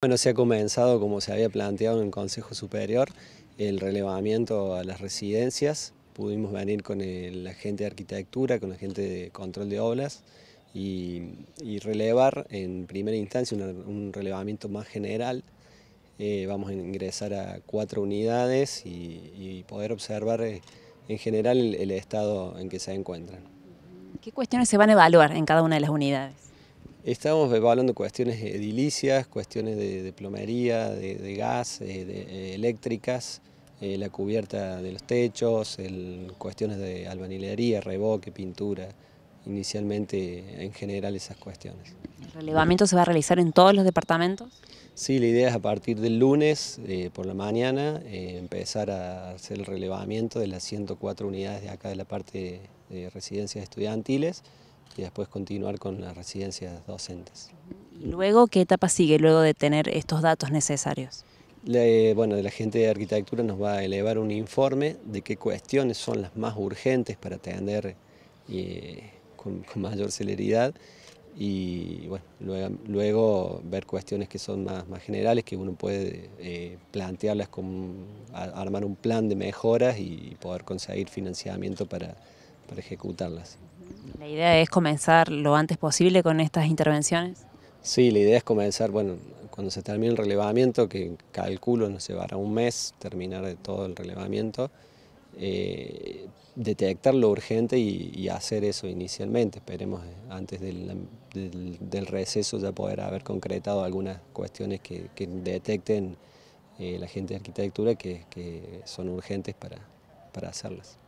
Bueno, se ha comenzado, como se había planteado en el Consejo Superior, el relevamiento a las residencias. Pudimos venir con el, agente de arquitectura, con la gente de control de obras y, relevar en primera instancia un, relevamiento más general. Eh, vamos a ingresar a cuatro unidades y, poder observar eh, en general el estado en que se encuentran. ¿Qué cuestiones se van a evaluar en cada una de las unidades? Estábamos evaluando cuestiones edilicias, cuestiones de, plomería, de, gas, eh, eh, eléctricas, eh, la cubierta de los techos, cuestiones de albanilería, revoque, pintura, inicialmente en general esas cuestiones. ¿El relevamiento se va a realizar en todos los departamentos? Sí, la idea es a partir del lunes por la mañana empezar a hacer el relevamiento de las 104 unidades de acá de la parte de residencias estudiantiles y después continuar con las residencias docentes. Luego, ¿qué etapa sigue luego de tener estos datos necesarios? Eh, bueno, la gente de arquitectura nos va a elevar un informe de qué cuestiones son las más urgentes para atender eh, con, mayor celeridad y luego, ver cuestiones que son más, generales, que uno puede eh, plantearlas, con, armar un plan de mejoras y poder conseguir financiamiento para para ejecutarlas. ¿La idea es comenzar lo antes posible con estas intervenciones? Sí, la idea es comenzar, bueno, cuando se termine el relevamiento, que calculo nos llevará un mes terminar de todo el relevamiento, eh, detectar lo urgente y, hacer eso inicialmente. Esperemos eh, antes del, receso ya poder haber concretado algunas cuestiones que, detecten eh, la gente de arquitectura que, que son urgentes para, para hacerlas.